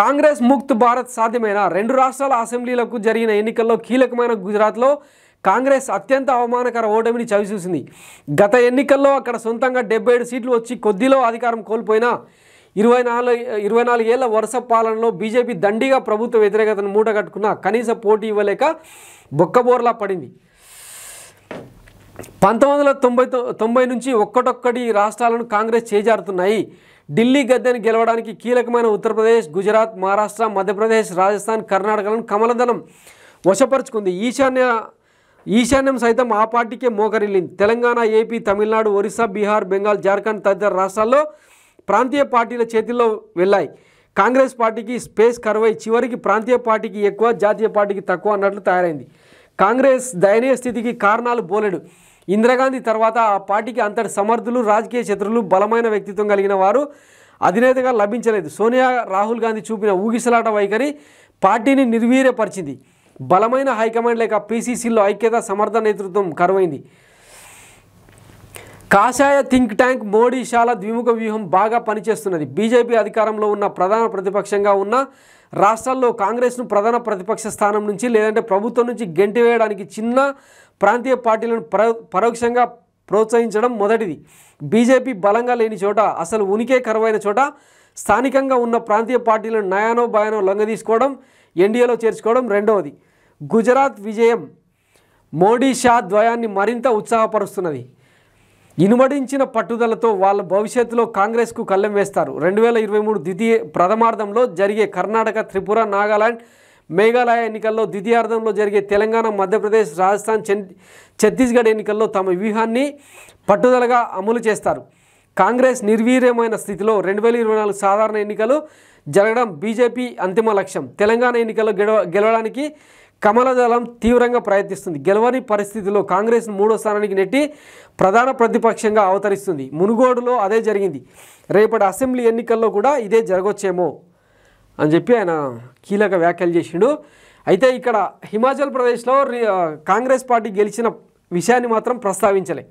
కాంగ్రెస్ ముక్త్ భారత్ సాధ్యమైన రెండు రాష్ట్రాల అసెంబ్లీలకు జరిగిన ఎన్నికల్లో కీలకమైన గుజరాత్లో కాంగ్రెస్ అత్యంత అవమానకర ఓటమిని చవిచూసింది గత ఎన్నికల్లో అక్కడ సొంతంగా డెబ్బై ఏడు సీట్లు వచ్చి కొద్దిలో అధికారం కోల్పోయిన ఇరవై నాలుగు ఇరవై నాలుగేళ్ల వరుస పాలనలో బీజేపీ దండిగా ప్రభుత్వ వ్యతిరేకతను మూటగట్టుకున్న కనీస పోటీ ఇవ్వలేక బొక్కబోర్లా పడింది పంతొమ్మిది వందల తొంభై తొంభై నుంచి ఒక్కటొక్కటి రాష్ట్రాలను కాంగ్రెస్ చేజారుతున్నాయి ఢిల్లీ గద్దెను గెలవడానికి కీలకమైన ఉత్తరప్రదేశ్ గుజరాత్ మహారాష్ట్ర మధ్యప్రదేశ్ రాజస్థాన్ కర్ణాటకలను కమలదనం వశపరుచుకుంది ఈశాన్య ఈశాన్యం సైతం ఆ పార్టీకే మోకరిల్లింది తెలంగాణ ఏపీ తమిళనాడు ఒరిస్సా బీహార్ బెంగాల్ జార్ఖండ్ తదితర రాష్ట్రాల్లో ప్రాంతీయ పార్టీల చేతిలో వెళ్ళాయి కాంగ్రెస్ పార్టీకి స్పేస్ కరువై చివరికి ప్రాంతీయ పార్టీకి ఎక్కువ జాతీయ పార్టీకి తక్కువ అన్నట్లు తయారైంది కాంగ్రెస్ దయనీయ స్థితికి కారణాలు బోలెడు ఇందిరాగాంధీ తర్వాత ఆ పార్టీకి అంతటి సమర్థులు రాజకీయ శత్రులు బలమైన వ్యక్తిత్వం కలిగిన వారు అధినేతగా లభించలేదు సోనియా రాహుల్ గాంధీ చూపిన ఊగిసలాట వైఖరి పార్టీని నిర్వీర్యపరిచింది బలమైన హైకమాండ్ లేక పీసీసీలో ఐక్యత సమర్థ నేతృత్వం కరువైంది కాషాయ థింక్ ట్యాంక్ మోడీ శాల ద్విముఖ వ్యూహం బాగా పనిచేస్తున్నది బీజేపీ అధికారంలో ఉన్న ప్రధాన ప్రతిపక్షంగా ఉన్న రాష్ట్రాల్లో కాంగ్రెస్ను ప్రధాన ప్రతిపక్ష స్థానం నుంచి లేదంటే ప్రభుత్వం నుంచి గెంటివేయడానికి చిన్న ప్రాంతీయ పార్టీలను పరోక్షంగా ప్రోత్సహించడం మొదటిది బీజేపీ బలంగా లేని చోట అసలు ఉనికే కరువైన చోట స్థానికంగా ఉన్న ప్రాంతీయ పార్టీలను నయానో బయానో లొంగదీసుకోవడం ఎన్డీఏలో చేర్చుకోవడం రెండవది గుజరాత్ విజయం మోడీ షా ద్వయాన్ని మరింత ఉత్సాహపరుస్తున్నది ఇనుమడించిన పట్టుదలతో వాళ్ళ భవిష్యత్తులో కాంగ్రెస్కు కళ్ళెం వేస్తారు రెండు వేల ఇరవై మూడు ద్వితీయ ప్రథమార్థంలో జరిగే కర్ణాటక త్రిపుర నాగాలాండ్ మేఘాలయ ఎన్నికల్లో ద్వితీయార్థంలో జరిగే తెలంగాణ మధ్యప్రదేశ్ రాజస్థాన్ ఛత్తీస్గఢ్ ఎన్నికల్లో తమ వ్యూహాన్ని పట్టుదలగా అమలు చేస్తారు కాంగ్రెస్ నిర్వీర్యమైన స్థితిలో రెండు వేల ఇరవై నాలుగు సాధారణ ఎన్నికలు జరగడం బీజేపీ అంతిమ లక్ష్యం తెలంగాణ ఎన్నికల్లో గెలవడానికి కమలదళం తీవ్రంగా ప్రయత్నిస్తుంది గెలవని పరిస్థితిలో కాంగ్రెస్ మూడో స్థానానికి నెట్టి ప్రధాన ప్రతిపక్షంగా అవతరిస్తుంది మునుగోడులో అదే జరిగింది రేపటి అసెంబ్లీ ఎన్నికల్లో కూడా ఇదే జరగొచ్చేమో అని చెప్పి ఆయన కీలక వ్యాఖ్యలు చేసిండు అయితే ఇక్కడ హిమాచల్ ప్రదేశ్లో కాంగ్రెస్ పార్టీ గెలిచిన విషయాన్ని మాత్రం ప్రస్తావించలే